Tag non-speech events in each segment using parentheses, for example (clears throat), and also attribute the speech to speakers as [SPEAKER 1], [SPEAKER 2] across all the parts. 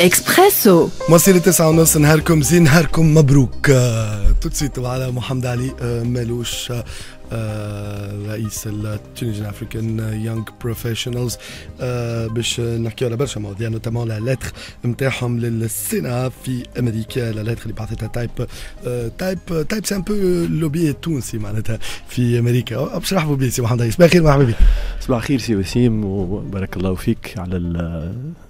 [SPEAKER 1] اكسبريسو مصيري تسعة ونص نهاركم زين نهاركم مبروك توتسيت على محمد علي مالوش رئيس التونيجن افريكان يونغ بروفيشنالز باش نحكيو على برشا مواضيع نوتامون لا لتر نتاعهم للسينا في امريكا لا لاتر اللي بعثتها تايب تايب تايب سي ان بو لوبي تونسي معناتها في امريكا باش نرحبوا بيه سي محمد علي صباح الخير مرحبا بك صباح الخير سي وسيم
[SPEAKER 2] وبارك الله فيك على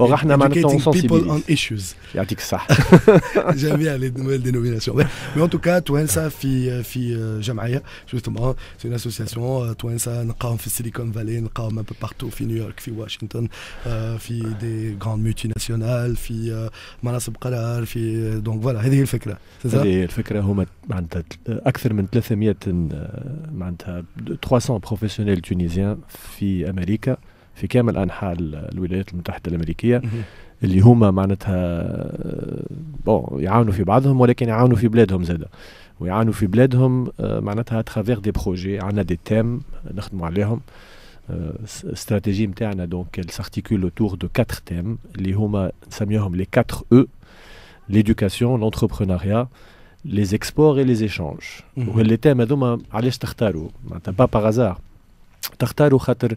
[SPEAKER 2] Oh, il y a dit que ça.
[SPEAKER 1] (laughs) les nouvelles dénominations. Mais en tout cas, Twensa fi euh, fi euh, Justement, c'est une association. Euh, Twensa fi Silicon Valley, un peu partout, fi New York, fi Washington, fi des grandes multinationales, fi manasb fi Donc voilà. C'est la. C'est
[SPEAKER 2] C'est ça C'est في كامل انحاء الولايات المتحده الامريكيه اللي هما معناتها آه، يعاونوا في بعضهم ولكن يعاونوا في بلادهم زاده ويعانوا في بلادهم آه، معناتها اترافيغ دي بروجي عندنا دي تيم نخدموا عليهم الاستراتيجي نتاعنا دونك سارتيكول اوتور دو كاتر تيم اللي هما نسميوهم لي كاتر او ليدوكاسيون لونتربرونيا لي اكسبور اي لي ايشانج واللي تيم هذوما علاش تختاروا معناتها با باغ تختاروا خاطر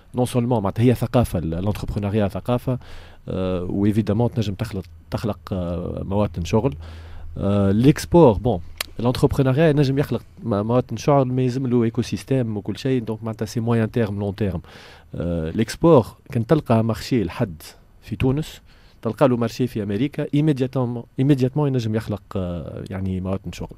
[SPEAKER 2] نون سولمون معناتها هي ثقافه لونتربرونيا ثقافه آه، وايفيدامون تنجم تخلق تخلق آه، مواطن شغل آه، ليكسبور بون لونتربرونيا ينجم يخلق مواطن شغل ما يلزم له ايكو سيستيم وكل شيء دونك معناتها سي موان تيرم لون تيرم ليكسبور كان تلقى مارشي لحد في تونس تلقى له مارشي في امريكا ايميدياتوم ايميدياتوم ينجم يخلق يعني مواطن شغل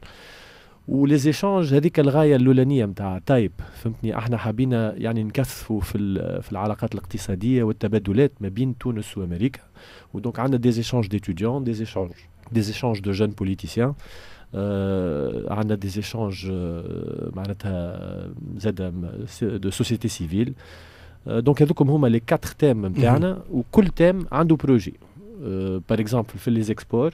[SPEAKER 2] وليزيشونج هذيك الغايه الاولانيه نتاع تايب فهمتني احنا حابين يعني نكثفوا في في العلاقات الاقتصاديه والتبادلات ما بين تونس وامريكا ودونك عندنا ديزيشونج ديتوديون ديزيشونج ديزيشونج دو جون بوليتيسيان آه عندنا دي زيشانج آه معناتها زاد دو سوسيتي سيفيل آه دونك هذوكم هما لي كاتر تيم نتاعنا وكل تيم عنده بروجي آه بار اكزومبل في لي زيكسبور آه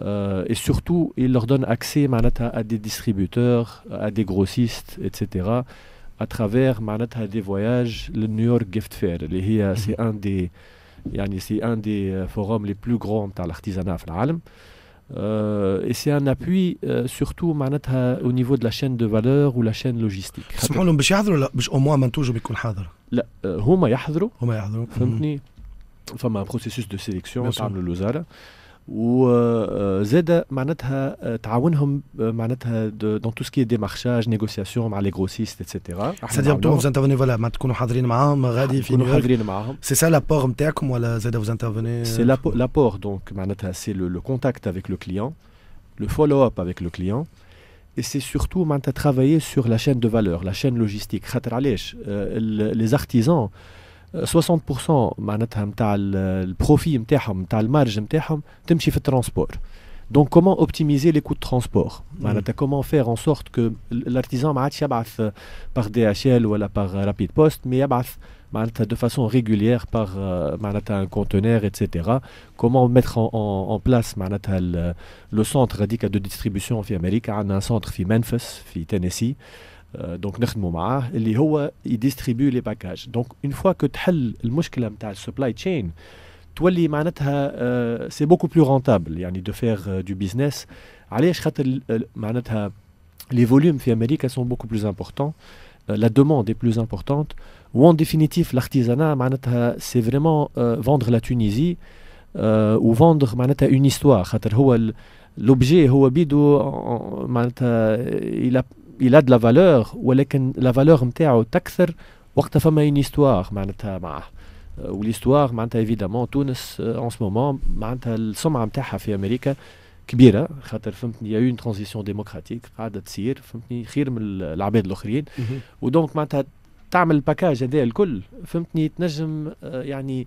[SPEAKER 2] Euh, et surtout, il leur donne accès à des distributeurs, à des grossistes, etc. à travers à des voyages, le New York Gift Fair. Mhm. C'est un des, un des euh, forums les plus grands à l'artisanat euh, et c'est un appui euh, surtout surtout au niveau de la chaîne de valeur ou la chaîne logistique. Ils mhm. processus de sélection لا باش او فما processus de sélection ou euh, euh, ZEDA, ils euh, dans tout ce qui est démarchage, négociation, les grossistes, etc. Ah, c'est-à-dire vous
[SPEAKER 1] intervenez, voilà, ah, c'est ça l'apport, ZEDA, vous intervenez C'est
[SPEAKER 2] l'apport, donc, c'est le contact avec le client, le follow-up avec le client, et c'est surtout travailler sur la chaîne de valeur, la chaîne logistique. Les artisans, 60% معناتها نتاع البروفي نتاعهم نتاع المارج نتاعهم تمشي في الترونسبور Donc, comment optimiser les coûts de transport mm. Comment faire en sorte que l'artisan m'abâche par DHL ou par Rapid Post, mais de façon régulière par euh, un conteneur, etc. Comment mettre en, place le, le centre de distribution en Amérique, un centre en Memphis, en Tennessee euh, donc, il distribue les packages. Donc, une fois que tu as le problème de la supply chain, tu as c'est beaucoup plus rentable de faire du business. Les volumes en Amérique sont beaucoup plus importants, la demande est plus importante. Ou en définitive, l'artisanat, c'est vraiment vendre la Tunisie ou vendre une histoire. L'objet, il a. الى دو لا فالور ولكن لا فالور نتاعو تكثر وقت فما اون استوار معناتها معاه وليستوار معناتها ايفيدامون تونس اون سو مومون معناتها السمعه نتاعها في امريكا كبيره خاطر فهمتني يا اون ترانزيسيون ديموكراتيك قاعده تصير فهمتني خير من العباد الاخرين ودونك معناتها تعمل الباكاج هذا الكل فهمتني تنجم يعني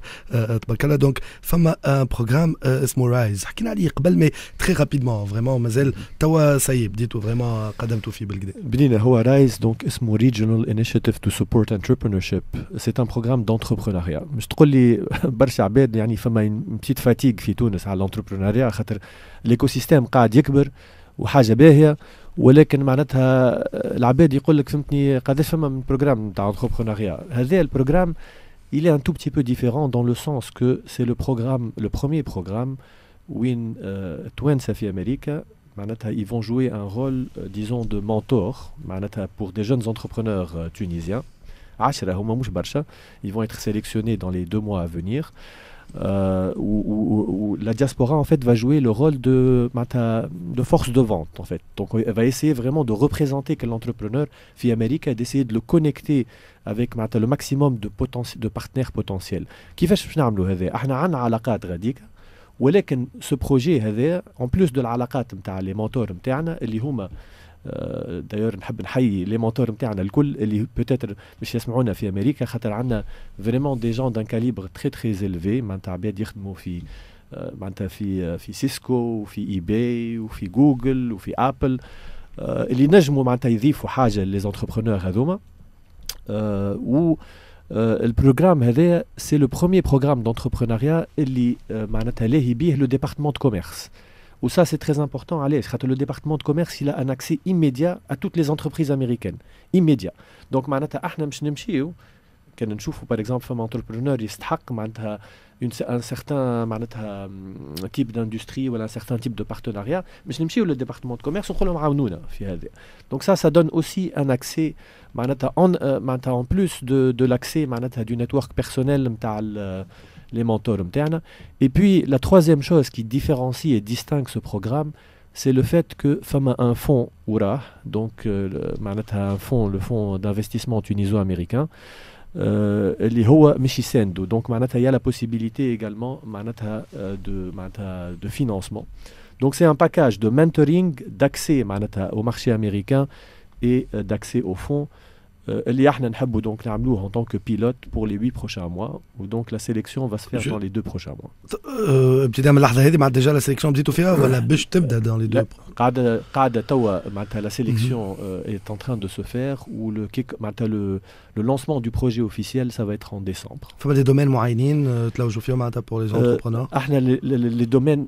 [SPEAKER 1] تبارك الله دونك فما بروغرام اسمه رايز حكينا عليه قبل مي تري رابيدمون فريمون مازال توا سايب بديتو فريمون قدمتو فيه بالكدا بنينا هو
[SPEAKER 2] رايز دونك اسمه ريجونال انيشيتيف تو سبورت شيب سي ان بروغرام دونتربرونيا مش تقول لي برشا عباد يعني فما بتيت فاتيك في تونس على الانتربرونيا خاطر ليكو سيستيم قاعد يكبر وحاجه باهيه ولكن معناتها العباد يقول لك فهمتني قداش فما من بروجرام نتاع اونتربرونيا هذا البروجرام Il est un tout petit peu différent dans le sens que c'est le programme, le premier programme Win euh, Twin Safi America. Ils vont jouer un rôle, euh, disons, de mentor pour des jeunes entrepreneurs euh, tunisiens. Ah, ils vont être sélectionnés dans les deux mois à venir euh, où, la diaspora en fait va jouer le rôle de, bah, de force de vente en fait. Donc elle va essayer vraiment de représenter que l'entrepreneur, fit Amérique et d'essayer de le connecter avec bah, le maximum de, de partenaires potentiels. qui va نعملوا هذا؟ احنا عندنا علاقات en plus de la نتاع les mentors, D'ailleurs, nous avons dit que les mentors sont dans la salle, peut-être que vous ne le pas, en Amérique, nous avons vraiment des gens d'un calibre très très élevé. Nous avons des gens qui sont dans Cisco, eBay, Google, Apple. Ils ont des choses qui sont très importantes pour les entrepreneurs. Et le programme, c'est le premier programme d'entrepreneuriat qui est le département de commerce où ça c'est très important, allez, le département de commerce il a un accès immédiat à toutes les entreprises américaines, immédiat. Donc معناتها احنا كان نشوفوا un certain mm, type d'industrie ou un certain type de partenariat mais le le département de commerce, لهم عاونونا في donc ça ça donne aussi un accès en, euh, en plus de, l'accès du network personnel les mentors Et puis la troisième chose qui différencie et distingue ce programme, c'est le fait que femme a un fonds URA, donc euh, le, un fonds, le fonds d'investissement tuniso-américain, euh, les Hoa Donc il y a la possibilité également euh, de, de financement. Donc c'est un package de mentoring, d'accès au marché américain et d'accès au fonds. اللي احنا نحبه donc نعملوه en tant que pilote pour les 8 prochains mois ou donc la sélection va se faire dans les deux prochains mois.
[SPEAKER 1] ابتداء من اللحظه la sélection ديجا لا سيليكسيون dans les deux
[SPEAKER 2] قاعده قاعده la sélection mhm. euh, est en train de se faire ou le معناتها le le lancement du projet officiel ça va être en décembre.
[SPEAKER 1] فما des domaines معينين تلوجوا m'a pour les euh, entrepreneurs؟
[SPEAKER 2] les les domaines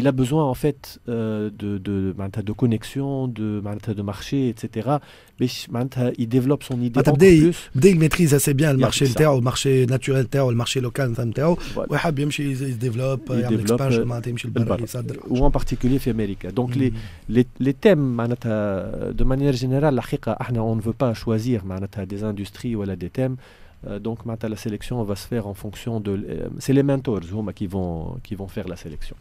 [SPEAKER 2] il a besoin en fait euh, de, de, bah, de connexion, de, bah, de marché, etc. Mais bah, il développe son idée. Encore plus.
[SPEAKER 1] Dès il maîtrise assez bien le marché, le marché naturel, le marché local, il développe, il, euh, euh,
[SPEAKER 2] ou en particulier fait Amérique. Donc mm. les, les, thèmes, de manière générale, ah, on ne veut pas choisir des industries ou des thèmes. donc, la sélection va se faire en fonction de. c'est les mentors qui vont, qui vont faire la sélection.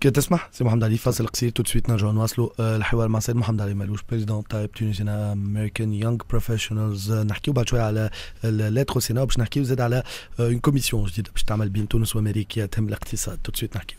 [SPEAKER 1] كي تسمح سي محمد علي فاصل قصير تو سويت نرجعوا نواصلوا الحوار مع سيد محمد علي مالوش بريزيدون تايب تونيزيان امريكان يونغ بروفيشنالز نحكيو بعد شويه على لاتر سينا باش نحكيو زاد على اون كوميسيون جديده باش تعمل بين تونس وامريكا تهم الاقتصاد تو سويت نحكيو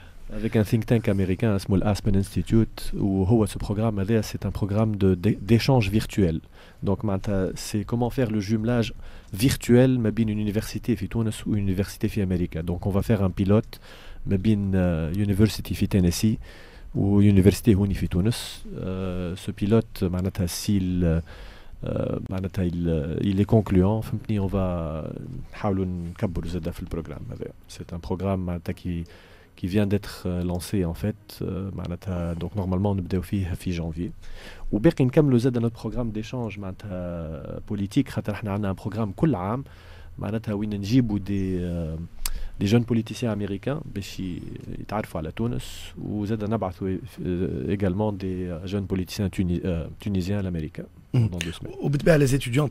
[SPEAKER 2] avec un think tank américain, un Small Aspen Institute, où ce programme est c'est un programme d'échange virtuel. Donc c'est comment faire le jumelage virtuel entre une université في ou une université في Donc on va faire un pilote بين euh, university université Tennessee ou université هوني Tunis. Euh, ce pilote s'il euh, il, il, est concluant. On va le programme. C'est un programme qui, qui vient d'être euh, lancé en fait. Euh, donc, normalement, nous allons faire ça fin janvier. Et nous allons commencer notre programme d'échange euh, politique. Nous avons un programme de tous les jours où des jeunes politiciens américains pour nous faire à la Tunisie, Tunis. Nous également des jeunes politiciens tunisiens à l'Amérique. Mm.
[SPEAKER 1] les étudiants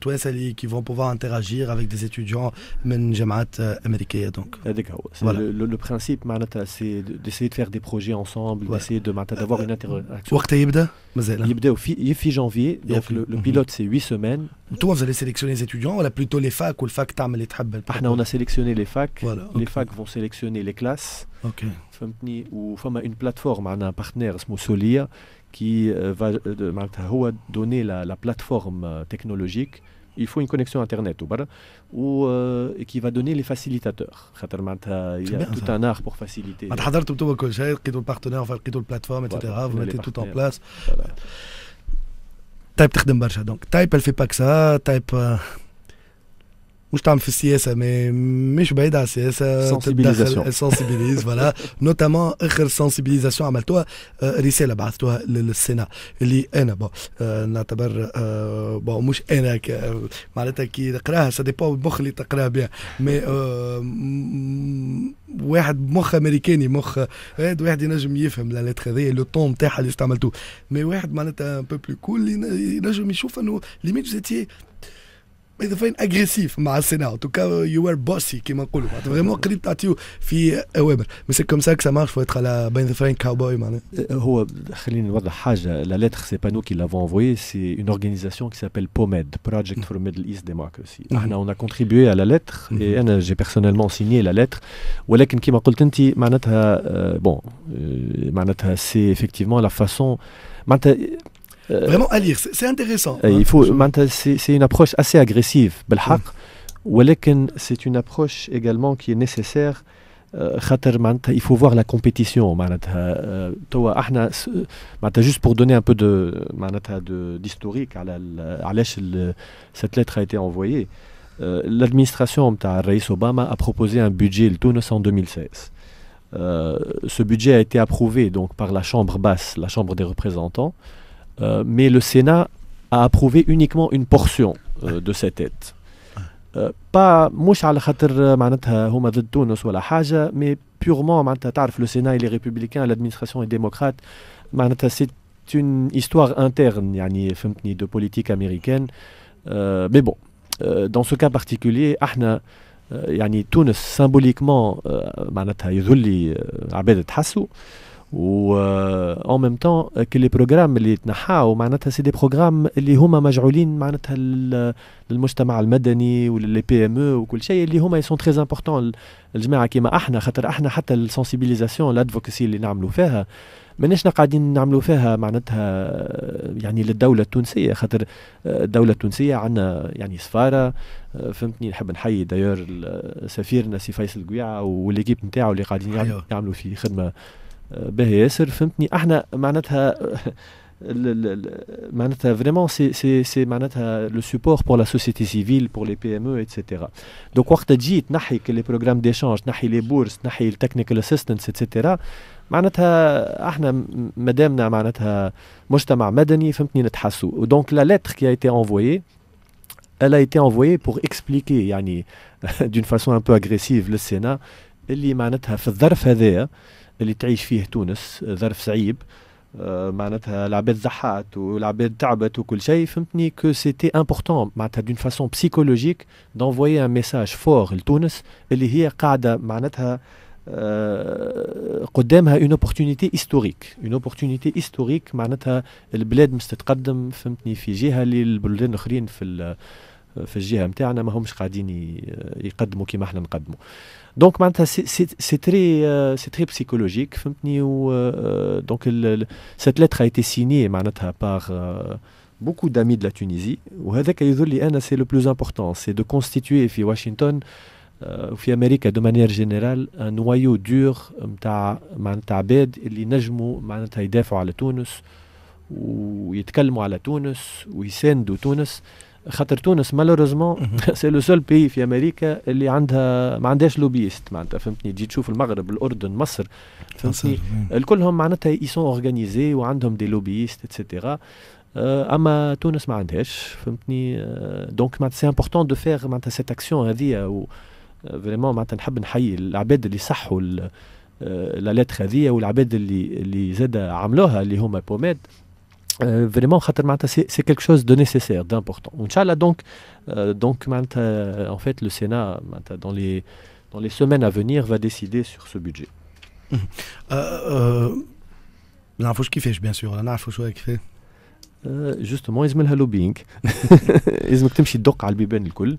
[SPEAKER 1] qui vont pouvoir interagir avec des étudiants de جامعات euh, donc eh, le,
[SPEAKER 2] principe c'est d'essayer de faire des projets ensemble d'essayer d'avoir euh, une interaction Il يبدا janvier donc le, mhm. pilote c'est 8 semaines toi vous allez sélectionner les
[SPEAKER 1] étudiants ou plutôt les facs ou le fac ah
[SPEAKER 2] on a sélectionné les facs les facs vont sélectionner les classes OK y une plateforme a hein, un partenaire اسمه Solia qui euh, va euh, donner la, la, plateforme euh, technologique il faut une connexion Internet ou, euh, qui va donner les facilitateurs. Il y a tout un art pour faciliter. Vous avez
[SPEAKER 1] tout le partenaire, vous avez la plateforme, etc. vous mettez tout en place. Voilà. Type, donc. Type, elle ne fait pas que ça. Type. مش تعمل في السياسه مي مش بعيد على السياسه سنسيبيليزاسيون سنسيبيليز فوالا نوتامون اخر سنسيبيليزاسيون عملتوها آه، رساله بعثتوها للسنا اللي انا بو آه، نعتبر بو آه، مش انا معناتها كي نقراها سا ديبون المخ اللي تقراها بها مي واحد مخ امريكاني مخ واحد ينجم يفهم لا لتر هذيا لو طون نتاعها اللي استعملتوه مي واحد معناتها بو بلو كول ينجم يشوف انه ليميت زيتي mais devine agressif ma Arsena en tout cas euh, you were bossy qui m'a coulé vraiment crypt à tu fille euh, mais c'est comme ça que ça marche faut être à la ben devine cowboy man هو خلينا نوضح
[SPEAKER 2] la lettre c'est pas nous qui l'avons envoyé c'est une organisation qui s'appelle POMED Project for Middle East Democracy احنا mhm. on a contribué à la lettre et mhm. j'ai personnellement signé la lettre ولكن كيما قلت انت معناتها bon معناتها euh, c'est effectivement la façon euh, Vraiment
[SPEAKER 1] à lire, c'est intéressant. Euh, hein. il
[SPEAKER 2] faut, c'est une approche assez agressive, hum. c'est une approche également qui est nécessaire. Euh, il faut voir la compétition juste pour donner un peu de d'historique cette lettre a été envoyée l'administration Raïs obama a proposé un budget لتونس en 2016 ce budget a été approuvé donc par la chambre basse, la chambre des représentants. Euh, mais le Sénat a approuvé uniquement une portion euh, de cette aide. Euh, pas mais al khatr mais purement le Sénat et les républicains l'administration est démocrate c'est une histoire interne يعني de politique américaine mais bon dans ce cas particulier ahna symboliquement معناتها عباد tassou. و ان ميم كي لي بروغرام اللي تنحاو معناتها سي دي بروغرام اللي هما مجعولين معناتها للمجتمع المدني وللي بي ام او وكل شيء اللي هما يسون تري امبورطون الجماعه كيما احنا خاطر احنا حتى السونسيبيليزاسيون لادفوكسي اللي نعملوا فيها ماناش قاعدين نعملوا فيها معناتها يعني للدوله التونسيه خاطر آه، الدوله التونسيه عندنا يعني سفاره آه، فهمتني نحب نحيي داير سفيرنا سي فيصل قويعه والليكيب نتاعو اللي قاعدين أيوه. يعملوا في خدمه c'est ياسر le support معناتها معناتها société civile, pour les معناتها etc. سوبور بور لا سوسيتي سيفيل بور لي بي ام او اتسيتيرا دونك وقت تجي تنحي لي معناتها احنا معناتها مجتمع مدني فهمتني elle a été envoyée pour expliquer d'une façon un peu agressive le Sénat Elle a اللي تعيش فيه تونس آه، ظرف صعيب آه معناتها العباد زحات والعباد تعبت وكل شيء فهمتني كو سيتي امبورتون معناتها دون فاسون بسيكولوجيك دونفوي ان ميساج فور لتونس اللي هي قاعده معناتها آه قدامها اون اوبورتونيتي هيستوريك اون اوبورتونيتي هيستوريك معناتها البلاد مش تتقدم فهمتني في جهه اللي البلدان الاخرين في في الجهه نتاعنا ما همش قاعدين يقدموا كما احنا نقدموا دونك معناتها سي تري سي تري بسيكولوجيك فهمتني و دونك سيت لتر ايتي سيني معناتها باغ آه، beaucoup لي انا سي لو بلوز le سي دو كونستيتوي في واشنطن آه، وفي امريكا دو مانيير جينيرال ان نوايو دور نتاع معناتها عباد اللي نجموا معناتها يدافعوا على تونس ويتكلموا على تونس ويساندوا تونس خاطر تونس مالوريزمون (laughs) سي لو سول بي في امريكا اللي عندها ما عندهاش لوبيست معناتها فهمتني تجي تشوف المغرب الاردن مصر فهمتني إيه. الكلهم معناتها ايسون اورغانيزي وعندهم دي لوبيست اتسيتيرا اما تونس ما عندهاش فهمتني دونك آه، معناتها سي امبورتون دو فيغ معناتها سيت اكسيون هذه فريمون معناتها نحب نحيي العباد اللي صحوا آه، لا لتر هذه والعباد اللي اللي زاد عملوها اللي هما بوميد Euh, vraiment, c'est, c'est quelque chose de nécessaire, d'important. donc, euh, donc euh, en fait, le Sénat, dans, les, dans les semaines à venir, va décider sur ce budget.
[SPEAKER 1] Il faut ce qu'il fait, bien sûr. Il faut ce qu'il fait.
[SPEAKER 2] Justement, il y a le lobbying. Il y a le lobbying.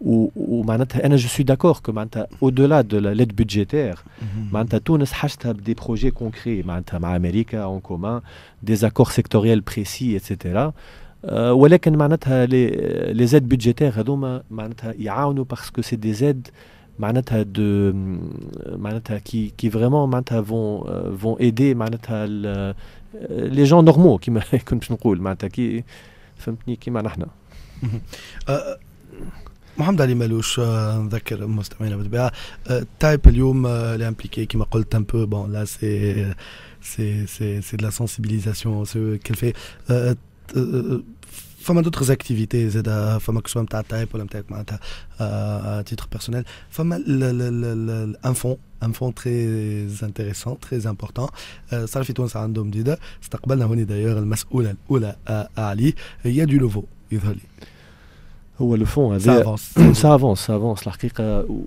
[SPEAKER 2] où, je suis d'accord que au-delà de l'aide budgétaire, mm -hmm. des projets concrets, America en commun, des accords sectoriels précis, etc. Euh, les, aides budgétaires, parce que c'est des aides de, qui, qui vraiment vont, vont aider les gens normaux comme me
[SPEAKER 1] (laughs) (laughs) Mohamed Ali Malouche, on un peu. Bon là, c'est de la sensibilisation, ce fait. d'autres activités, un titre personnel. un très intéressant, très important. il y a du nouveau,
[SPEAKER 2] le (clears throat) fond ça avance ça avance ça ou,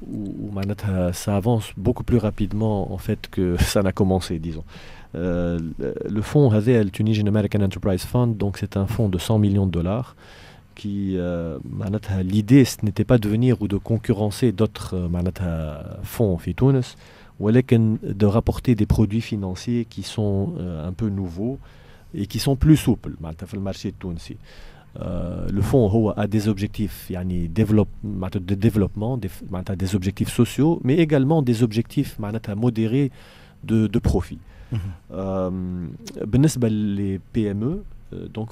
[SPEAKER 2] ça avance beaucoup plus rapidement en fait que (laughs) ça n'a commencé disons euh, le fonds, hazel le Tunisian American Enterprise Fund donc c'est un fonds de 100 millions de dollars qui euh, l'idée ce n'était pas de venir ou de concurrencer d'autres euh, fonds en Tunis ou de rapporter des produits financiers qui sont un peu nouveaux et qui sont plus souples le marché de Tunisie. Euh, le fonds a des objectifs, de développement, des, des objectifs sociaux, mais également des objectifs modérés de, de profit. بالنسبة mhm. euh, les PME, euh, donc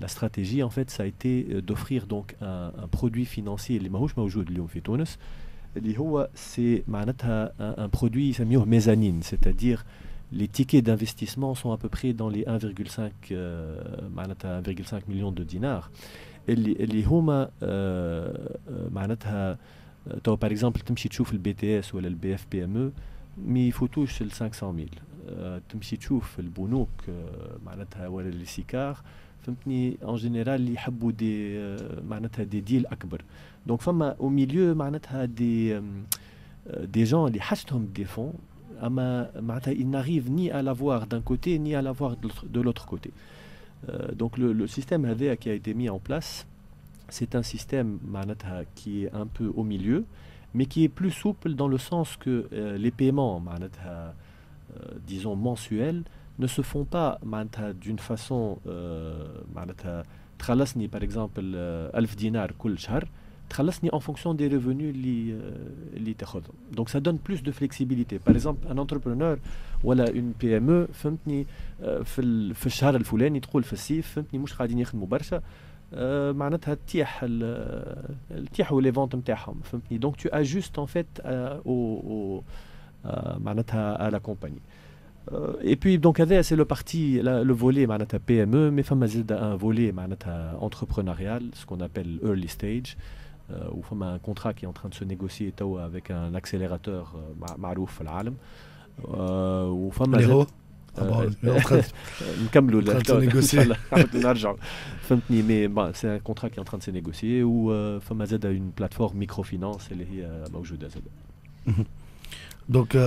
[SPEAKER 2] la stratégie en fait ça a été d'offrir donc un, produit financier Les ماهوش موجود اليوم c'est un, produit s'appelle mezzanine, c'est-à-dire les tickets d'investissement sont à peu près dans les 1,5, euh, millions de dinars. les homas, euh, euh, par exemple, tu me le BTS ou le BFPME, mais il faut toujours le 500 000. Tu me le Bonoq, les ou le En général, ils habbou des, des deals plus gros. Donc, au milieu, manat des, des gens, ils achètent des fonds il n'arrive ni à l'avoir d'un côté ni à l'avoir de l'autre côté. Euh, donc le, système qui a été mis en place, c'est un système qui est un peu au milieu, mais qui est plus souple dans le sens que euh, les paiements, euh, disons mensuels, ne se font pas d'une façon... par exemple, 1000 dinar travaillent en fonction des revenus li, euh, li donc ça donne plus de flexibilité par exemple un entrepreneur voilà une PME فهمتني في في الشهر الفلاني تقول في الصيف فهمتني مش غادي يخدموا برشا معناتها تيح تيحوا لي فونت نتاعهم فهمتني donc tu ajustes en fait au معناتها à la compagnie euh، Et puis, donc, c'est le parti, le volet manata PME, mais il y a un volet manata entrepreneurial, ce qu'on appelle early stage ou euh, a un contrat qui est en train de se négocier avec un accélérateur Marouf euh, Al-Alam. Euh, ah bah, euh, (laughs) ou (laughs) (laughs) c'est un contrat qui est en train de se négocier ou Famazed a une plateforme microfinance elle est bah,
[SPEAKER 1] donc, je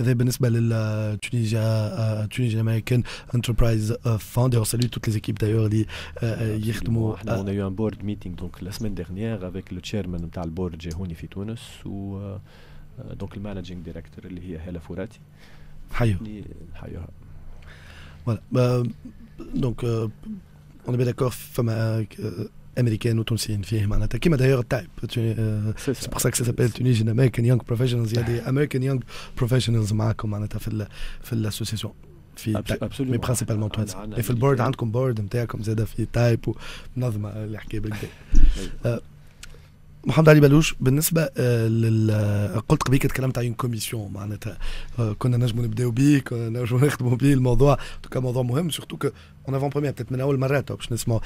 [SPEAKER 1] suis le Tunisian American Enterprise euh, Fund. On salue toutes les équipes d'ailleurs. Euh, euh, on
[SPEAKER 2] a eu un board meeting la semaine dernière avec le chairman du board Jehoni Fitounos, donc le managing director est Hela Fourati. Merci.
[SPEAKER 1] Voilà. Bah, donc, on est d'accord avec. امريكان وتونسيين فيه معناتها كيما دايوغ التايب آه، سي بور سا كو سابيل تونيجين امريكان يونغ بروفيشنالز يعني امريكان يونغ بروفيشنالز معاكم معناتها في في الاسوسيسيون في تايب مي برانسيبالمون تونس في البورد عندكم بورد نتاعكم زاده في تايب ومنظمه الحكايه بالكدا (laughs) محمد علي بلوش بالنسبه آه، لل آه، قلت قبيك تكلمت عن كوميسيون معناتها آه، كنا نجمو نبداو بيه كنا نجمو (laughs) نخدموا بيه الموضوع دوكا موضوع مهم سورتو كو اون افون بروميير بتات من اول مره طيب، باش نسمعوا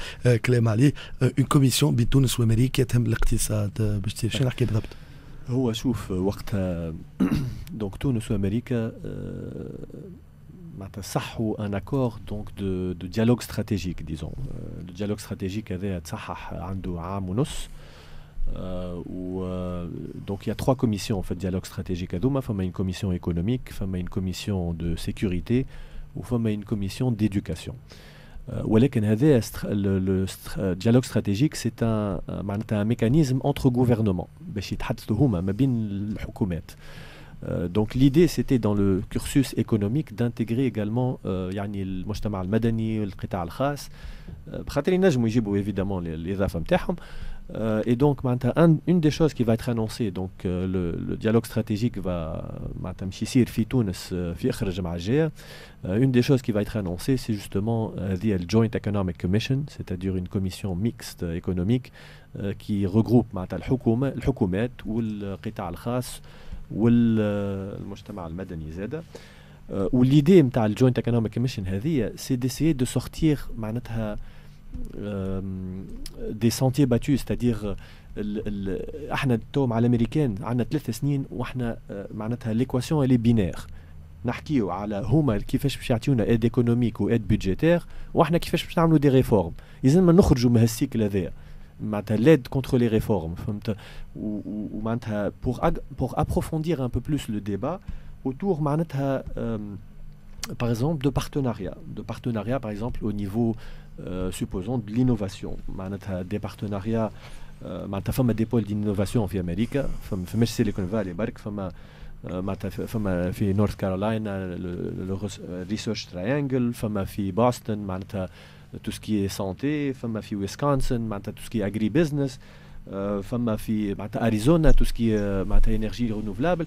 [SPEAKER 1] كلام عليه اون كوميسيون بين تونس وامريكا تهم الاقتصاد باش شنو نحكي بالضبط
[SPEAKER 2] هو شوف وقتها دونك (coughs) تونس وامريكا معناتها صحوا ان اكور دونك دو دو ديالوج ستراتيجيك ديزون الديالوج استراتيجيك هذا تصحح عنده عام ونص Euh, euh, donc il y a trois commissions en fait dialogue stratégique à Douma. Femme a une commission économique, femme a une commission de sécurité, ou femme a une commission d'éducation. Euh, le dialogue stratégique c'est un un mécanisme entre gouvernements donc l'idée c'était dans le cursus économique d'intégrer également يعني المجتمع المدني والقطاع الخاص خاطر ينجموا يجيبوا évidemment les affaires euh, et donc, une des choses qui va être annoncée, donc euh, le, dialogue stratégique va, euh, une des choses qui va être annoncée, c'est justement the Joint Economic Commission, c'est-à-dire une commission mixte économique qui regroupe le Hukoumet le Qita al-Khas ou le Et al-Madani Zeda. l'idée de la Joint Economic Commission, c'est d'essayer de sortir معناتها, euh, des sentiers battus c'est-à-dire احنا تو مع الامريكان عندنا ثلاث سنين واحنا معناتها ليكواسيون contre les réformes pour approfondir un peu plus le débat autour euh, par exemple de partenariats par exemple au niveau euh, supposons de l'innovation. Des partenariats, euh, Malta fait des pôles d'innovation en Amérique, fait une Silicon Valley, Bark, euh, fait North Carolina, le, Research Triangle, fait Boston, Malta tout ce qui est santé, fait Wisconsin, Malta tout ce qui est agribusiness, euh, fait euh, Arizona, tout ce qui est énergie renouvelable.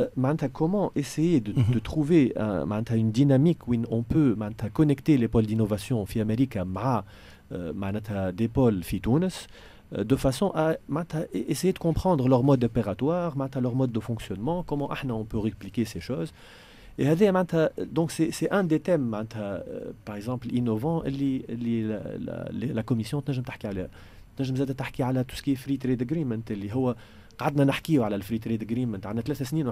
[SPEAKER 2] Euh, comment essayer de, mhm. trouver euh, une dynamique où on peut Manta, connecter les pôles d'innovation en America à euh, Manta, des pôles fi Tunis de façon à e- essayer de comprendre leur mode opératoire, leur mode de fonctionnement, comment ah on peut répliquer ces choses. Et donc c'est un des thèmes, par exemple, innovants, la, commission, tout ce qui est free trade agreement, قعدنا façon على الفري تريد اجريمنت عندنا ثلاث سنين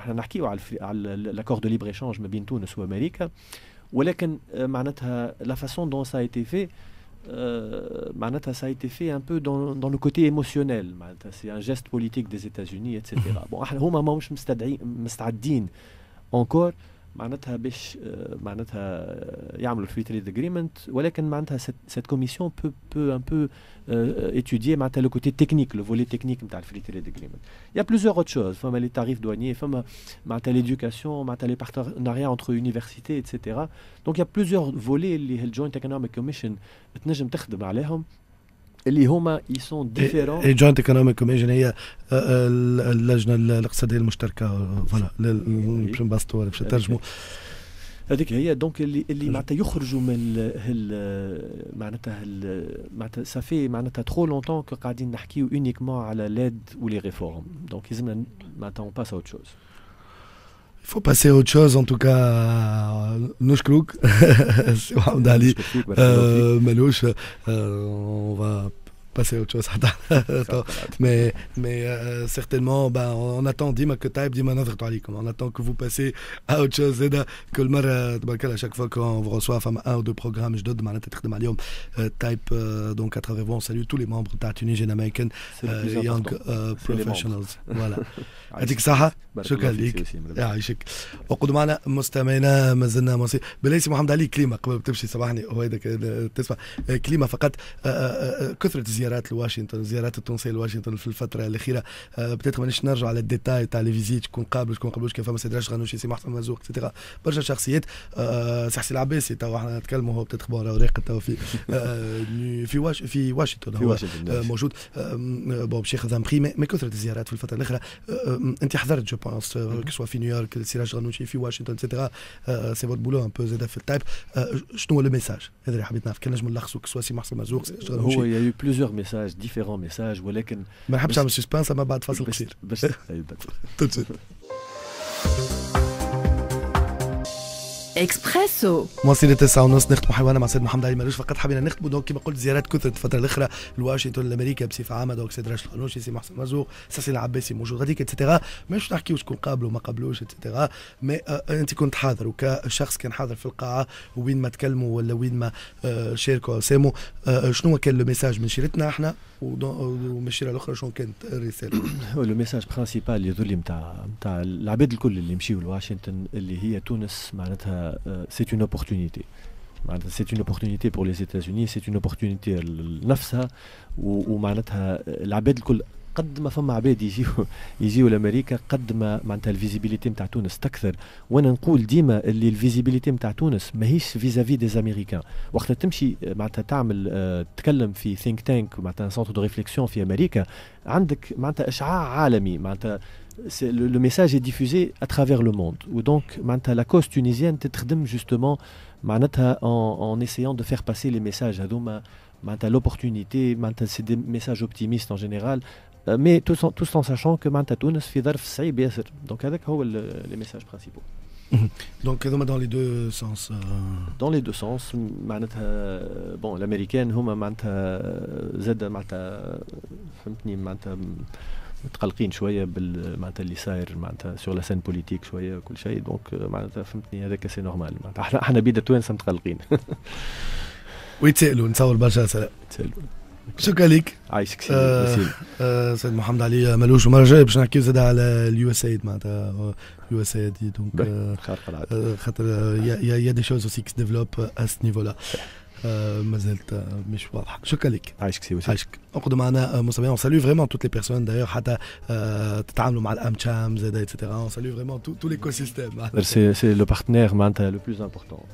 [SPEAKER 2] ça a été fait un peu dans, le côté émotionnel c'est un geste politique des États-Unis etc. (laughs) bon encore Free Trade Agreement. cette commission peut un peu euh، étudier le côté technique, le volet technique du Free Trade Agreement. Il y a plusieurs autres choses, comme les tarifs douaniers, comme l'éducation, les partenariats entre universités, etc. Donc il y a plusieurs volets les la Joint Economic Commission peut travailler اللي هما يسون ديفيرون اي جوينت
[SPEAKER 1] ايكونوميك كوميشن هي آه، آه، اللجنه الاقتصاديه المشتركه فوالا آه، باش نبسطوا باش نترجموا
[SPEAKER 2] هذيك هي دونك اللي اللي معناتها يخرجوا من هال معناتها معناتها سافي معناتها ترو لونتون كو قاعدين نحكيو اونيكمون على ليد ولي ريفورم دونك لازمنا معناتها اون باس اوت شوز
[SPEAKER 1] Il faut passer à autre chose, en tout cas, euh, Nouchklouk, (laughs) c'est Dali, nous, bah, euh, euh, on va passer à autre chose. (laughs) mais mais euh, certainement, ben, on attend que On attend que vous passez à autre chose. Euh, chaque fois qu'on vous reçoit un ou deux programmes, je de euh, Type, donc à travers vous, on salue tous les membres de Tunisian American Young Professionals. Voilà. فقط (laughs) ah, زيارات لواشنطن زيارات التونسيه لواشنطن في الفتره الاخيره آه، بتات مانيش نرجع على الديتاي تاع لي فيزيت شكون قابل شكون قابلوش كان فما سيد راشد غنوشي سي محسن مرزوق اكسترا برشا شخصيات آه، آه، سي حسين العباسي توا احنا نتكلموا هو بتات خبار اوراق توا في في واش في واشنطن هو موجود بون باش ياخذ امخي ما كثره الزيارات في الفتره الاخيره انت حضرت جو بونس سوا في نيويورك سي راشد غنوشي في واشنطن اكسترا سي فوت بولو ان بو زاد في التايب شنو هو لو ميساج هذا اللي حبيت نعرف كان نجم نلخصه سوا سي محسن مرزوق هو
[SPEAKER 2] يا بليزيور messages différents messages
[SPEAKER 1] ولكن ما pas I'm بعد اكسبريسو مواصلة تسعة ونص نختم حوارنا مع سيد محمد علي مالوش فقط حبينا نختم دونك كما قلت زيارات كثرت الفترة الأخرى لواشنطن الأمريكا بصفة عامة دونك سيد راشد الحنوشي سي محسن مرزوق ساسي العباسي موجود غاديك اتسيتيرا مش نحكيو شكون قابلوا ما قابلوش اتسيتيرا مي آه أنت كنت حاضر وكشخص كان حاضر في القاعة وين ما تكلموا ولا وين ما آه شاركوا ساموا آه شنو كان لو ميساج من شيرتنا احنا ومن الشيرة الأخرى شنو كانت
[SPEAKER 2] الرسالة؟ لو ميساج برانسيبال يظل نتاع نتاع العباد الكل اللي مشيو لواشنطن اللي هي تونس معناتها Euh, c'est une opportunité c'est une opportunité pour les États-Unis c'est une opportunité لنفسها ومعناتها العباد الكل قد ما فما عباد يجيو يجيو لامريكا قد ما معناتها الفيزيبيليتي نتاع تونس تكثر وانا نقول ديما اللي الفيزيبيليتي نتاع تونس ماهيش فيزافي دي زاميريكان وقت تمشي معناتها تعمل آه، تتكلم في ثينك تانك معناتها سونتر دو ريفليكسيون في امريكا عندك معناتها اشعاع عالمي معناتها le, message est diffusé à travers le monde. Ou donc, la cause tunisienne est justement en, en essayant de faire passer les messages. L'opportunité, c'est des messages optimistes en général, euh, mais tout en, en sachant que Tunis bien Donc, avec euh, les messages principaux.
[SPEAKER 1] (laughs) Donc, dans les deux sens. Euh, dans les deux sens.
[SPEAKER 2] Bon, l'américaine, متقلقين شويه بال معناتها اللي صاير معناتها سور لا سين بوليتيك شويه كل شيء دونك euh, معناتها فهمتني هذاك سي نورمال معناتها احنا احنا بيد التوانسه متقلقين
[SPEAKER 1] (laughs) ويتسالوا نتصور برشا اسئله يتسالوا شكرا لك عايشك سيدي آه آه سيد محمد علي ملوش المره الجايه باش نحكيو زاد على اليو اس ايد معناتها اليو اس ايد دونك آه، خارق العاده آه، خاطر آه، يا دي شوز اوسي كي ديفلوب ا سنيفو نيفو لا Euh, ah, euh, on salue vraiment toutes les personnes d'ailleurs, euh, on salue vraiment tout l'écosystème.
[SPEAKER 2] C'est le partenaire le plus important.